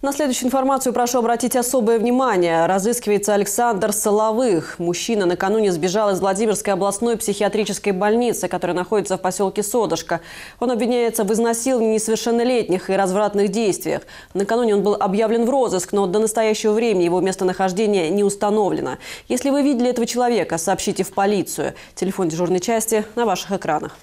На следующую информацию прошу обратить особое внимание. Разыскивается Александр Соловых. Мужчина накануне сбежал из Владимирской областной психиатрической больницы, которая находится в поселке Содышка. Он обвиняется в изнасиловании несовершеннолетних и развратных действиях. Накануне он был объявлен в розыск, но до настоящего времени его местонахождение не установлено. Если вы видели этого человека, сообщите в полицию. Телефон дежурной части на ваших экранах.